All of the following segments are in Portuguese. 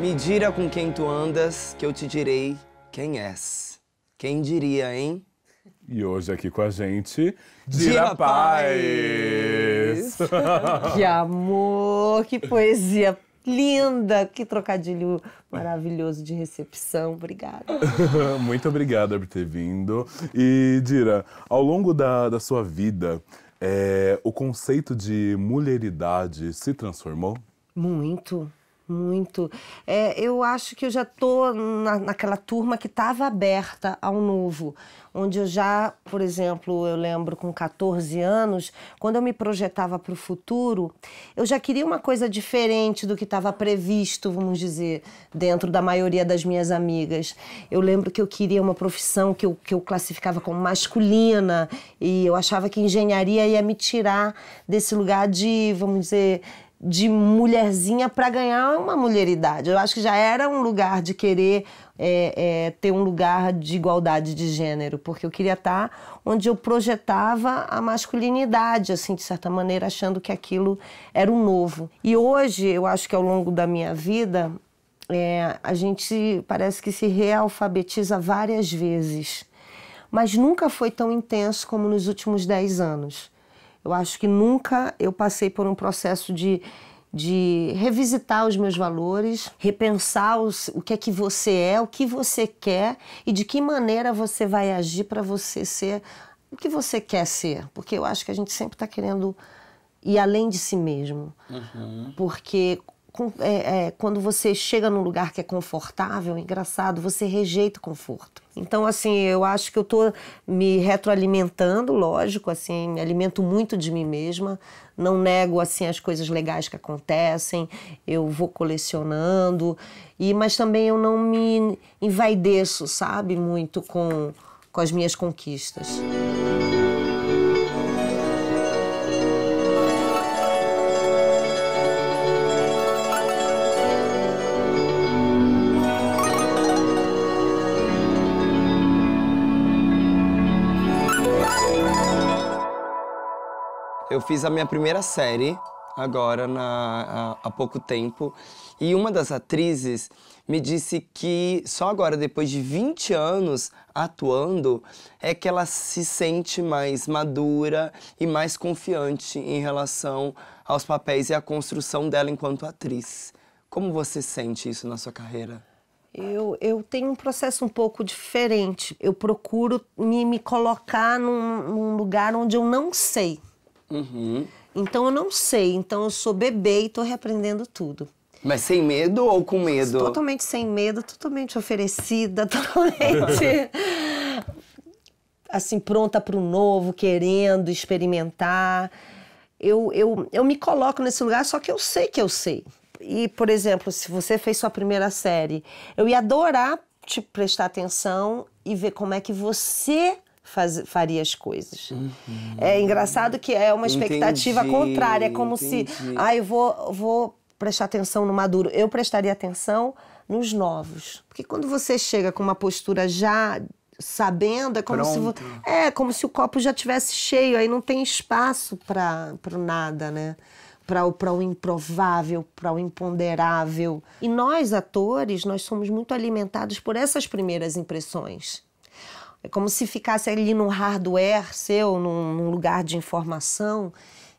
Me dira com quem tu andas, que eu te direi quem és. Quem diria, hein? E hoje aqui com a gente, Dira Paz! que amor, que poesia linda, que trocadilho maravilhoso de recepção. Obrigada. Muito obrigada por ter vindo. E, Dira, ao longo da, da sua vida, é, o conceito de mulheridade se transformou? Muito muito. É, eu acho que eu já estou na, naquela turma que estava aberta ao novo, onde eu já, por exemplo, eu lembro com 14 anos, quando eu me projetava para o futuro, eu já queria uma coisa diferente do que estava previsto, vamos dizer, dentro da maioria das minhas amigas. Eu lembro que eu queria uma profissão que eu, que eu classificava como masculina e eu achava que engenharia ia me tirar desse lugar de, vamos dizer, de mulherzinha para ganhar uma mulheridade. Eu acho que já era um lugar de querer é, é, ter um lugar de igualdade de gênero, porque eu queria estar tá onde eu projetava a masculinidade, assim, de certa maneira, achando que aquilo era o um novo. E hoje, eu acho que ao longo da minha vida, é, a gente parece que se realfabetiza várias vezes, mas nunca foi tão intenso como nos últimos dez anos. Eu acho que nunca eu passei por um processo de, de revisitar os meus valores, repensar os, o que é que você é, o que você quer e de que maneira você vai agir para você ser o que você quer ser. Porque eu acho que a gente sempre está querendo ir além de si mesmo. Uhum. Porque é, é, quando você chega num lugar que é confortável, engraçado, você rejeita o conforto. Então, assim, eu acho que eu tô me retroalimentando, lógico, assim, me alimento muito de mim mesma, não nego, assim, as coisas legais que acontecem, eu vou colecionando, e mas também eu não me envaideço, sabe, muito com, com as minhas conquistas. Eu fiz a minha primeira série agora na, há, há pouco tempo e uma das atrizes me disse que só agora, depois de 20 anos atuando, é que ela se sente mais madura e mais confiante em relação aos papéis e à construção dela enquanto atriz. Como você sente isso na sua carreira? Eu, eu tenho um processo um pouco diferente. Eu procuro me, me colocar num, num lugar onde eu não sei Uhum. Então eu não sei, então eu sou bebê e estou reaprendendo tudo. Mas sem medo ou com medo? Totalmente sem medo, totalmente oferecida, totalmente assim pronta para o novo, querendo experimentar. Eu, eu, eu me coloco nesse lugar, só que eu sei que eu sei. E, por exemplo, se você fez sua primeira série, eu ia adorar te prestar atenção e ver como é que você faz, faria as coisas. Uhum. É engraçado que é uma expectativa entendi, contrária, como entendi. se, ah, eu vou, vou prestar atenção no maduro. Eu prestaria atenção nos novos. Porque quando você chega com uma postura já sabendo, é como, se, é como se o copo já tivesse cheio, aí não tem espaço para nada, né? Para o, para o improvável, para o imponderável. E nós, atores, nós somos muito alimentados por essas primeiras impressões. É como se ficasse ali num hardware seu, num, num lugar de informação,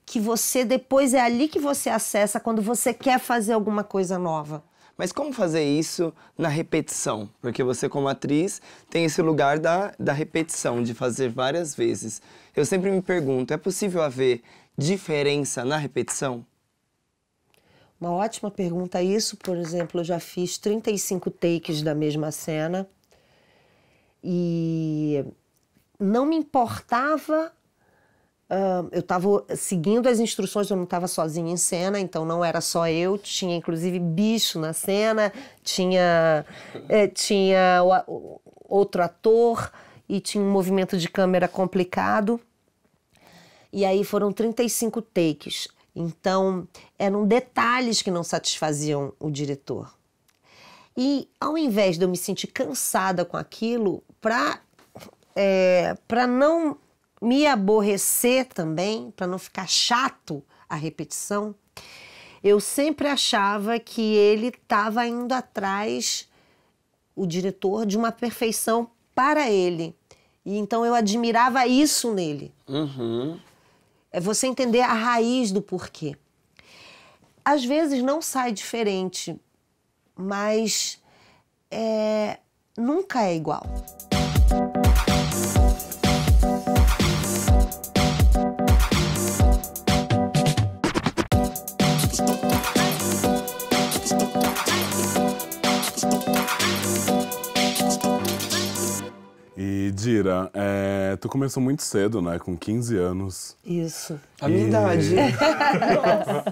que você depois é ali que você acessa quando você quer fazer alguma coisa nova. Mas como fazer isso na repetição? Porque você, como atriz, tem esse lugar da, da repetição, de fazer várias vezes. Eu sempre me pergunto: é possível haver diferença na repetição? Uma ótima pergunta isso. Por exemplo, eu já fiz 35 takes da mesma cena. E não me importava. Uh, eu estava seguindo as instruções, eu não estava sozinha em cena, então não era só eu. Tinha inclusive bicho na cena, tinha, é, tinha o, o, outro ator e tinha um movimento de câmera complicado. E aí foram 35 takes. Então, eram detalhes que não satisfaziam o diretor. E ao invés de eu me sentir cansada com aquilo, para é, para não me aborrecer também, para não ficar chato a repetição, eu sempre achava que ele estava indo atrás, o diretor, de uma perfeição para ele. E então eu admirava isso nele. Uhum. É você entender a raiz do porquê. Às vezes não sai diferente, mas é, nunca é igual. Cira, é, tu começou muito cedo, né? Com 15 anos. Isso. A minha idade. Nossa!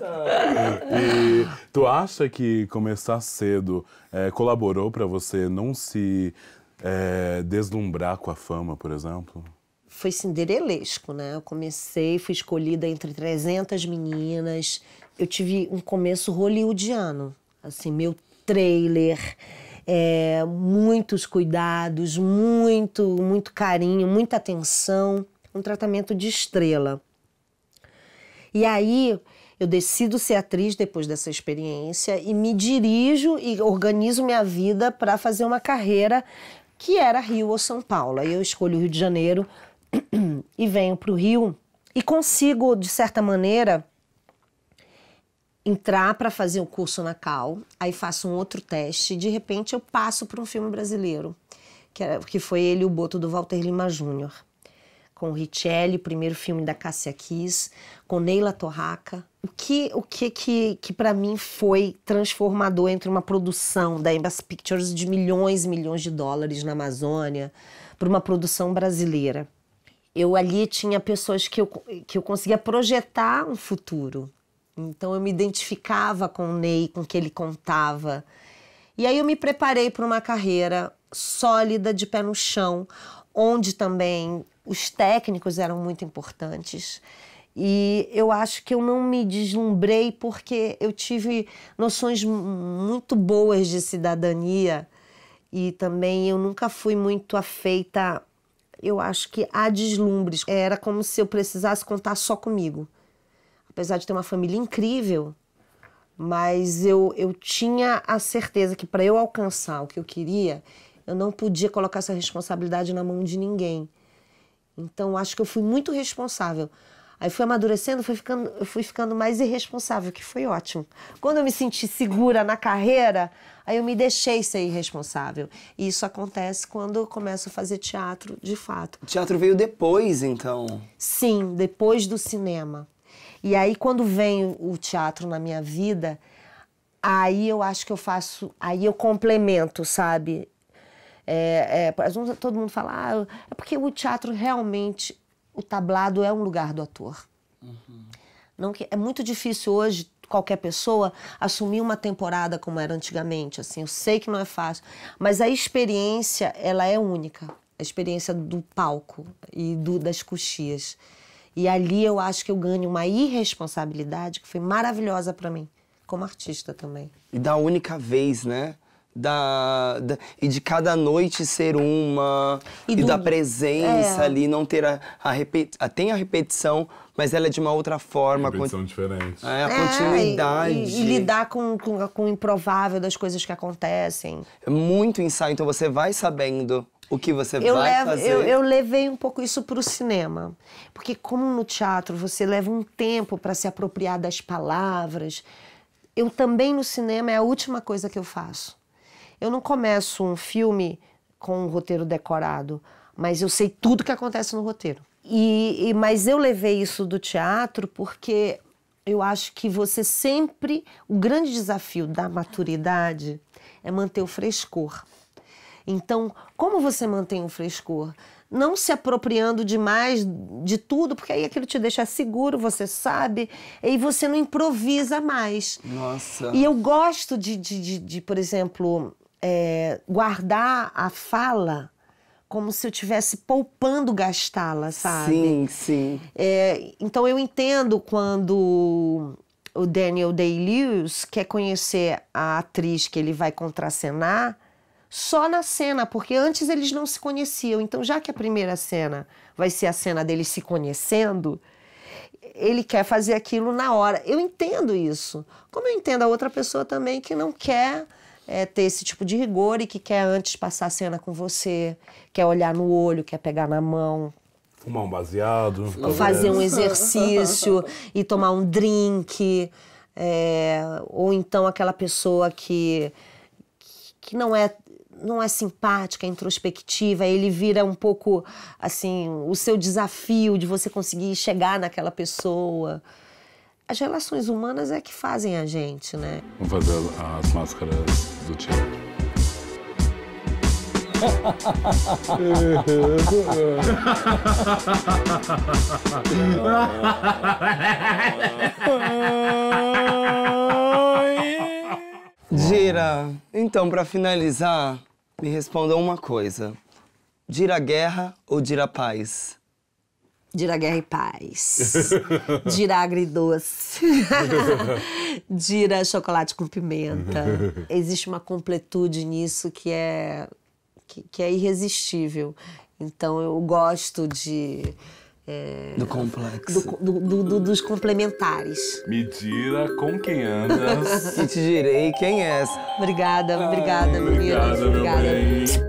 E, e tu acha que começar cedo é, colaborou para você não se é, deslumbrar com a fama, por exemplo? Foi cinderelesco, né? Eu comecei, fui escolhida entre 300 meninas. Eu tive um começo hollywoodiano. Assim, meu trailer é, muitos cuidados, muito, muito carinho, muita atenção, um tratamento de estrela. E aí eu decido ser atriz depois dessa experiência e me dirijo e organizo minha vida para fazer uma carreira que era Rio ou São Paulo. Aí eu escolho o Rio de Janeiro e venho para o Rio e consigo, de certa maneira, entrar para fazer o um curso na Cal, aí faço um outro teste e de repente eu passo para um filme brasileiro, que, era, que foi ele o Boto do Walter Lima Júnior, com o Richelli, primeiro filme da Cássia Kiss, com Neila Torraca. O que o que que, que para mim foi transformador entre uma produção da Embassy Pictures de milhões e milhões de dólares na Amazônia para uma produção brasileira. Eu ali tinha pessoas que eu, que eu conseguia projetar um futuro então eu me identificava com o Ney, com o que ele contava. E aí eu me preparei para uma carreira sólida, de pé no chão, onde também os técnicos eram muito importantes. E eu acho que eu não me deslumbrei porque eu tive noções muito boas de cidadania e também eu nunca fui muito afeita. Eu acho que a deslumbres. Era como se eu precisasse contar só comigo apesar de ter uma família incrível, mas eu, eu tinha a certeza que para eu alcançar o que eu queria, eu não podia colocar essa responsabilidade na mão de ninguém. Então acho que eu fui muito responsável. Aí fui amadurecendo, fui ficando, eu fui ficando mais irresponsável, que foi ótimo. Quando eu me senti segura na carreira, aí eu me deixei ser irresponsável. E isso acontece quando eu começo a fazer teatro de fato. O teatro veio depois, então? Sim, depois do cinema. E aí, quando vem o teatro na minha vida, aí eu acho que eu faço, aí eu complemento, sabe? É, é, todo mundo fala, ah, é porque o teatro realmente, o tablado é um lugar do ator. Uhum. Não que, é muito difícil hoje qualquer pessoa assumir uma temporada como era antigamente, assim, eu sei que não é fácil, mas a experiência, ela é única, a experiência do palco e do, das coxias. E ali eu acho que eu ganho uma irresponsabilidade que foi maravilhosa para mim, como artista também. E da única vez, né? Da, da, e de cada noite ser uma e, e da presença é. ali não ter a, a, a tem a repetição mas ela é de uma outra forma a repetição diferente é, a é, continuidade e, e, lidar com, com com o improvável das coisas que acontecem é muito ensaio então você vai sabendo o que você eu vai levo, fazer. Eu, eu, levei um pouco isso para o cinema. Porque, como no teatro você leva um tempo para se apropriar das palavras, eu também no cinema é a última coisa que eu faço. Eu não começo um filme com um roteiro decorado, mas eu sei tudo que acontece no roteiro. E, e mas eu levei isso do teatro porque eu acho que você sempre o grande desafio da maturidade é manter o frescor. Então, como você mantém o frescor? Não se apropriando demais de tudo, porque aí aquilo te deixa seguro, você sabe, e você não improvisa mais. Nossa. E eu gosto de, de, de, de por exemplo, é, guardar a fala como se eu estivesse poupando gastá-la, sabe? Sim, sim. É, então eu entendo quando o Daniel Day-Lewis quer conhecer a atriz que ele vai contracenar só na cena, porque antes eles não se conheciam. Então, já que a primeira cena vai ser a cena deles se conhecendo, ele quer fazer aquilo na hora. Eu entendo isso. Como eu entendo a outra pessoa também que não quer é, ter esse tipo de rigor e que quer antes passar a cena com você, quer olhar no olho, quer pegar na mão. Fumar um baseado. Fazer um exercício e tomar um drink. É, ou então aquela pessoa que, que não é não é simpática, é introspectiva, ele vira um pouco assim o seu desafio de você conseguir chegar naquela pessoa. As relações humanas é que fazem a gente, né? Vamos fazer as máscaras do teatro. Dira, então, para finalizar, me respondam uma coisa. Dira guerra ou dira paz? Dira guerra e paz. Dira agridoce. Dira chocolate com pimenta. Existe uma completude nisso que é, que, que é irresistível. Então eu gosto de é, do complexo. Do, do, do, dos complementares. Me dira com quem andas. e te direi quem és. Obrigada, Ai, obrigada, obrigada, menina. Obrigada.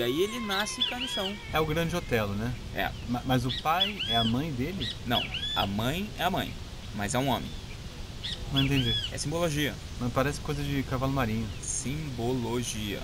E aí ele nasce canição. É o grande Otelo, né? É. mas o pai é a mãe dele? Não, a mãe é a mãe, mas é um homem. Não entendi. É simbologia. Mas parece coisa de cavalo marinho. Simbologia.